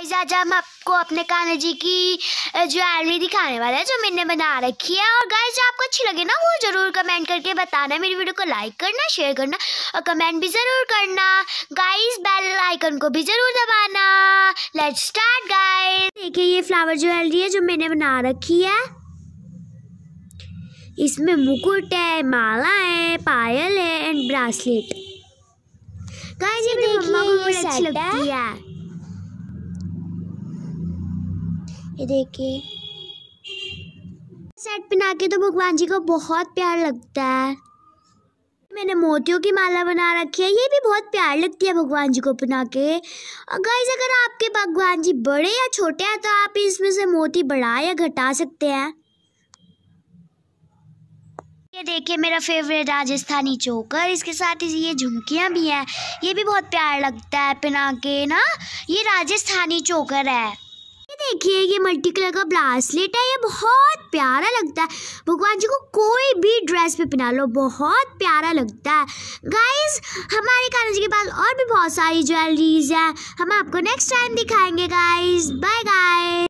guys आज हम आपको अपने कान्हा जी की ज्वेलरी दिखाने वाले हैं जो मैंने बना रखी है और गाइस जो आपको अच्छी लगे ना वो जरूर कमेंट करके बताना मेरी वीडियो को लाइक करना शेयर करना और कमेंट भी जरूर करना गाइस बेल आइकन को भी जरूर दबाना लेट्स स्टार्ट गाइस देखिए ये फ्लावर ज्वेलरी है जो मैंने बना रखी है इसमें मुकुट है माला है पायल है एंड ब्रासलेट गाइस ये देखिए बहुत अच्छी लगती है ये देखिए सेट पहना के तो भगवान जी को बहुत प्यार लगता है मैंने मोतियों की माला बना रखी है ये भी बहुत प्यार लगती है भगवान जी को पहना के अगर अगर आपके भगवान जी बड़े या छोटे हैं तो आप इसमें से मोती बढ़ा या घटा सकते हैं ये देखिए मेरा फेवरेट राजस्थानी चोकर इसके साथ ही ये झुमकियाँ भी हैं ये भी बहुत प्यार लगता है पहना के ना ये राजस्थानी चोकर है देखिए ये मल्टी कलर का ब्रासलेट है ये बहुत प्यारा लगता है भगवान जी को कोई भी ड्रेस पे पहना लो बहुत प्यारा लगता है गाइस हमारे कान्हा जी के पास और भी बहुत सारी ज्वेलरीज है हम आपको नेक्स्ट टाइम दिखाएंगे गाइस बाय गाइस